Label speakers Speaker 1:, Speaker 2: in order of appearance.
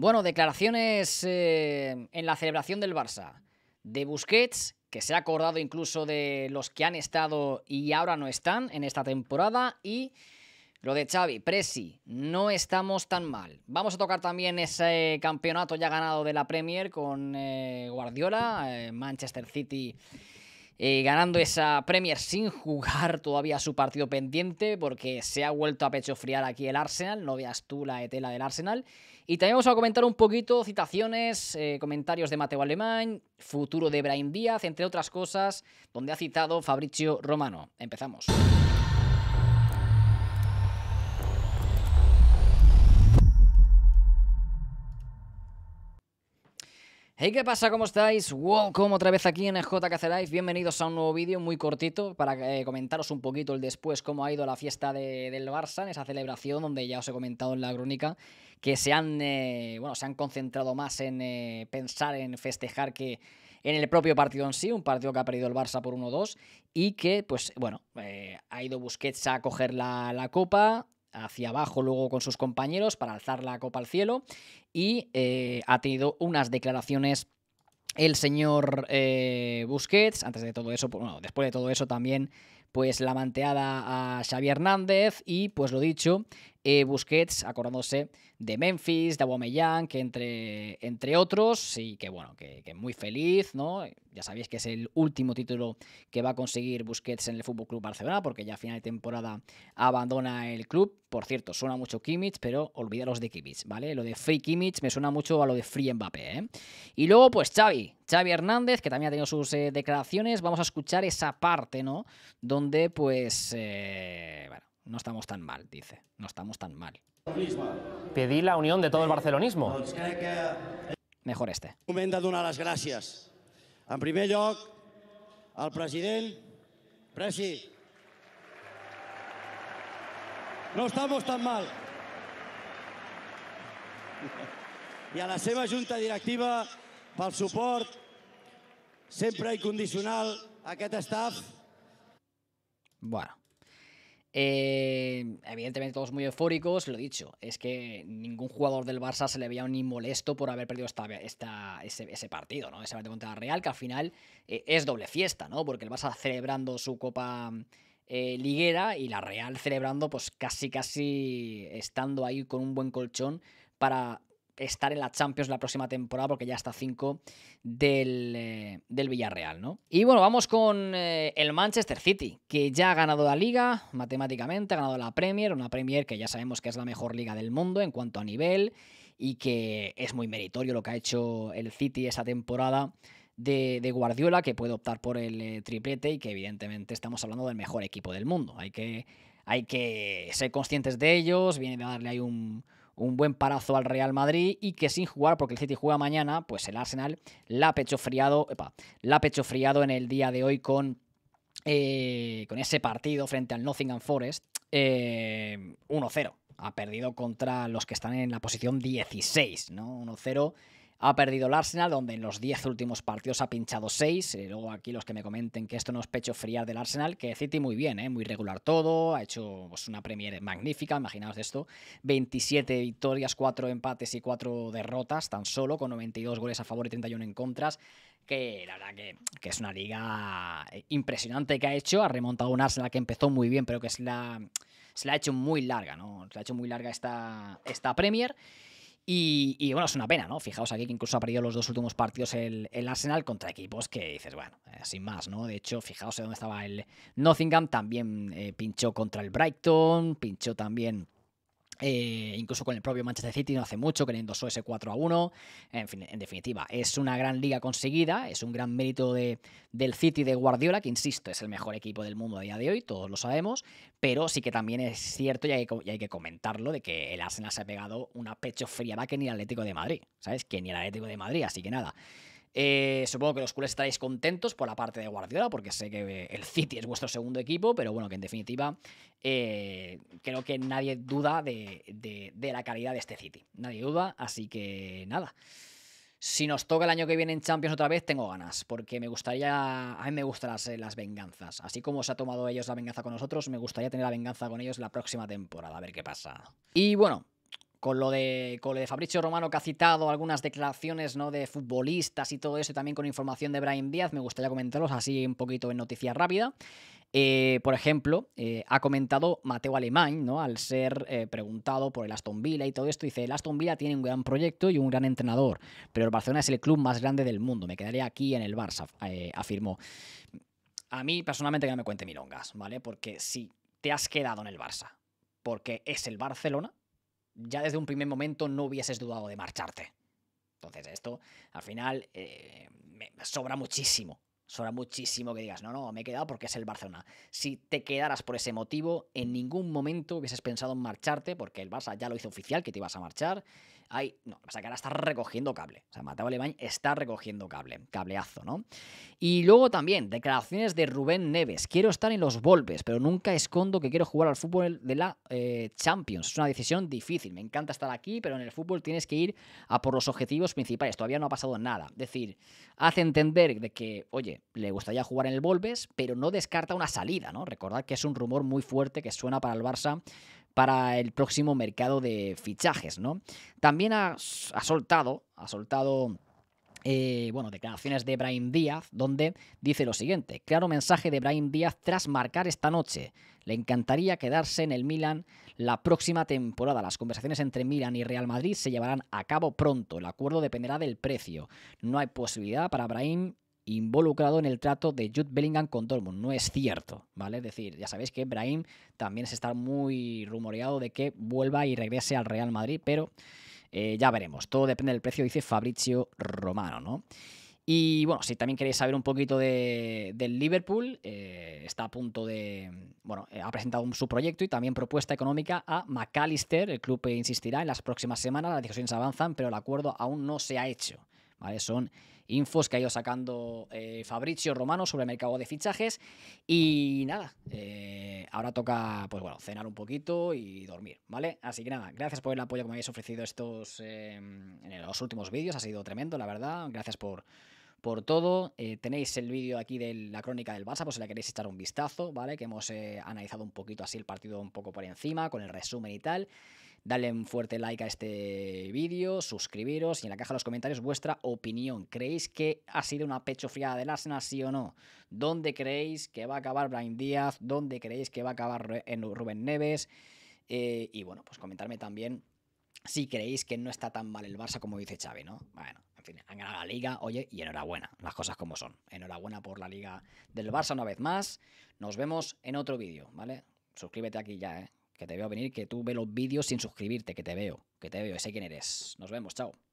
Speaker 1: Bueno, declaraciones eh, en la celebración del Barça de Busquets, que se ha acordado incluso de los que han estado y ahora no están en esta temporada, y lo de Xavi, Presi, no estamos tan mal. Vamos a tocar también ese campeonato ya ganado de la Premier con eh, Guardiola, eh, Manchester City eh, ganando esa Premier sin jugar todavía su partido pendiente, porque se ha vuelto a pecho friar aquí el Arsenal, no veas tú la etela del Arsenal. Y también vamos a comentar un poquito citaciones, eh, comentarios de Mateo Alemán, futuro de Brian Díaz, entre otras cosas, donde ha citado Fabricio Romano. Empezamos. Hey, ¿qué pasa? ¿Cómo estáis? Welcome otra vez aquí en el JKC Live. Bienvenidos a un nuevo vídeo muy cortito para eh, comentaros un poquito el después, cómo ha ido la fiesta del Barça en esa celebración donde ya os he comentado en la crónica que se han, eh, bueno, se han concentrado más en eh, pensar, en festejar que en el propio partido en sí, un partido que ha perdido el Barça por 1-2 y que, pues bueno, ha ido Busquets a coger la, la copa, hacia abajo luego con sus compañeros para alzar la copa al cielo y eh, ha tenido unas declaraciones el señor eh, Busquets, antes de todo eso, pues, bueno, después de todo eso también pues la manteada a Xavi Hernández y pues lo dicho, eh, Busquets, acordándose de Memphis, de Aubameyang, que entre, entre otros, y que bueno, que, muy feliz, ¿no? Ya sabéis que es el último título que va a conseguir Busquets en el Fútbol Barcelona, porque ya a final de temporada abandona el club. Por cierto, suena mucho Kimmich, pero olvidaros de Kimmich, ¿vale? Lo de Free Kimmich me suena mucho a lo de Free Mbappé, ¿eh? Y luego, pues Xavi, Xavi Hernández, que también ha tenido sus eh, declaraciones. Vamos a escuchar esa parte, ¿no? Donde, pues, eh, bueno, no estamos tan mal, dice. No estamos tan mal. Pedí la unión de todo el barcelonismo. Mejor este. momento de donar las gracias. En primer lloc, al presidente. Presi. No estamos tan mal. Y a la seva junta directiva pel suport sempre incondicional a aquest staff. Bueno, eh, evidentemente todos muy eufóricos, lo dicho, es que ningún jugador del Barça se le veía ni molesto por haber perdido esta, esta ese, partido, ¿no? Ese partido contra la Real, que al final eh, es doble fiesta, ¿no? Porque el Barça celebrando su Copa eh, Liguera y la Real celebrando pues casi casi estando ahí con un buen colchón para estar en la Champions la próxima temporada porque ya está 5 eh, del, Villarreal, ¿no? Y bueno, vamos con eh, el Manchester City, que ya ha ganado la liga matemáticamente, ha ganado la Premier, una Premier que ya sabemos que es la mejor liga del mundo en cuanto a nivel y que es muy meritorio lo que ha hecho el City esa temporada. De, Guardiola, que puede optar por el eh, triplete y que evidentemente estamos hablando del mejor equipo del mundo. Hay que, hay que ser conscientes de ellos, viene de darle ahí un, un buen parazo al Real Madrid y que sin jugar, porque el City juega mañana, pues el Arsenal la ha pecho friado, la en el día de hoy con, eh, con ese partido frente al Nottingham Forest 1-0. Eh, ha perdido contra los que están en la posición 16, ¿no? 1-0 ha perdido el Arsenal, donde en los 10 últimos partidos ha pinchado 6. Eh, luego aquí los que me comenten que esto no es pecho friar del Arsenal, que City muy bien, eh, muy regular todo, ha hecho pues, una Premier magnífica, imaginaos esto. 27 victorias, 4 empates y 4 derrotas, tan solo, con 92 goles a favor y 31 en contras. Que la verdad que, que es una liga eh, impresionante que ha hecho. Ha remontado un Arsenal que empezó muy bien, pero que es la, se la ha hecho muy larga, ¿no? Se la ha hecho muy larga esta, esta Premier. Y, bueno, es una pena, ¿no? Fijaos aquí que incluso ha perdido los dos últimos partidos el, Arsenal contra equipos que dices, bueno, eh, sin más, ¿no? De hecho, fijaos dónde estaba el Nottingham, también eh, pinchó contra el Brighton, pinchó también eh, incluso con el propio Manchester City no hace mucho, que le endosó ese 4 a 1. En, fin, en definitiva, es una gran liga conseguida, es un gran mérito de, del City de Guardiola, que insisto, es el mejor equipo del mundo a día de hoy, todos lo sabemos, pero sí que también es cierto y hay que, hay que comentarlo de que el Arsenal se ha pegado una pecho fría va que ni el Atlético de Madrid, ¿sabes? Que ni el Atlético de Madrid, así que nada. Eh, supongo que los culés estaréis contentos por la parte de Guardiola, porque sé que eh, el City es vuestro segundo equipo, pero bueno, que en definitiva eh, creo que nadie duda de, la calidad de este City. Nadie duda, así que nada. Si nos toca el año que viene en Champions otra vez, tengo ganas, porque me gustaría, a mí me gustan las, venganzas. Así como se ha tomado ellos la venganza con nosotros, me gustaría tener la venganza con ellos la próxima temporada, a ver qué pasa. Y bueno, con lo de, de Fabricio Romano que ha citado algunas declaraciones ¿no? de futbolistas y todo eso, también con información de Brian Díaz, me gustaría comentarlos así un poquito en noticia rápida. Eh, por ejemplo, eh, ha comentado Mateo Alemán, ¿no? al ser eh, preguntado por el Aston Villa y todo esto, dice, el Aston Villa tiene un gran proyecto y un gran entrenador, pero el Barcelona es el club más grande del mundo, me quedaría aquí en el Barça, afirmó. A mí personalmente que no me cuente milongas, ¿vale? Porque si te has quedado en el Barça, porque es el Barcelona, ya desde un primer momento no hubieses dudado de marcharte. Entonces esto, al final, eh, me sobra muchísimo sobra muchísimo que digas, no, no, me he quedado porque es el Barcelona. Si te quedaras por ese motivo, en ningún momento hubieses pensado en marcharte, porque el Barça ya lo hizo oficial, que te ibas a marchar. Ay, no, sea que ahora está recogiendo cable. O sea, Mateo Alemán está recogiendo cable, cableazo, ¿no? Y luego también, declaraciones de Rubén Neves. Quiero estar en los golpes, pero nunca escondo que quiero jugar al fútbol de la eh, Champions. Es una decisión difícil. Me encanta estar aquí, pero en el fútbol tienes que ir a por los objetivos principales. Todavía no ha pasado nada. Es decir, hace entender de que, oye, le gustaría jugar en el Volves, pero no descarta una salida, ¿no? Recordad que es un rumor muy fuerte que suena para el Barça para el próximo mercado de fichajes, ¿no? También ha, soltado, ha soltado eh, bueno, declaraciones de Brahim Díaz, donde dice lo siguiente: claro mensaje de Brian Díaz tras marcar esta noche. Le encantaría quedarse en el Milan la próxima temporada. Las conversaciones entre Milan y Real Madrid se llevarán a cabo pronto. El acuerdo dependerá del precio. No hay posibilidad para Brahim involucrado en el trato de Jude Bellingham con Dortmund. No es cierto, ¿vale? Es decir, ya sabéis que Brahim también se está muy rumoreado de que vuelva y regrese al Real Madrid, pero eh, ya veremos. Todo depende del precio, dice Fabrizio Romano, ¿no? Y bueno, si también queréis saber un poquito del Liverpool, eh, está a punto de. Bueno, eh, ha presentado su proyecto y también propuesta económica a McAllister. El club insistirá en las próximas semanas, las discusiones avanzan, pero el acuerdo aún no se ha hecho. Son infos que ha ido sacando eh, Fabrizio Romano sobre el mercado de fichajes y nada, eh, ahora toca, pues bueno, cenar un poquito y dormir, ¿vale? Así que nada, gracias por el apoyo que me habéis ofrecido estos, em, en los últimos vídeos, ha sido tremendo, la verdad, gracias por por todo. Eh, tenéis el vídeo aquí de la crónica del Barça, por si la queréis echar un vistazo, ¿vale? Que hemos eh, analizado un poquito así el partido un poco por encima, con el resumen y tal. Dale un fuerte like a este vídeo, suscribiros y en la caja de los comentarios vuestra opinión. ¿Creéis que ha sido una pecho friada del Arsenal, sí o no? ¿Dónde creéis que va a acabar Brian Díaz? ¿Dónde creéis que va a acabar Rubén Neves? Eh, y bueno, pues comentarme también si creéis que no está tan mal el Barça como dice Xavi, ¿no? Bueno, en fin, han ganado la liga, oye, y enhorabuena, las cosas como son. Enhorabuena por la liga del Barça una vez más. Nos vemos en otro vídeo, ¿vale? Suscríbete aquí ya, ¿eh? Que te veo venir, que tú ve los vídeos sin suscribirte, que te veo, que te veo, sé quién eres. Nos vemos, chao.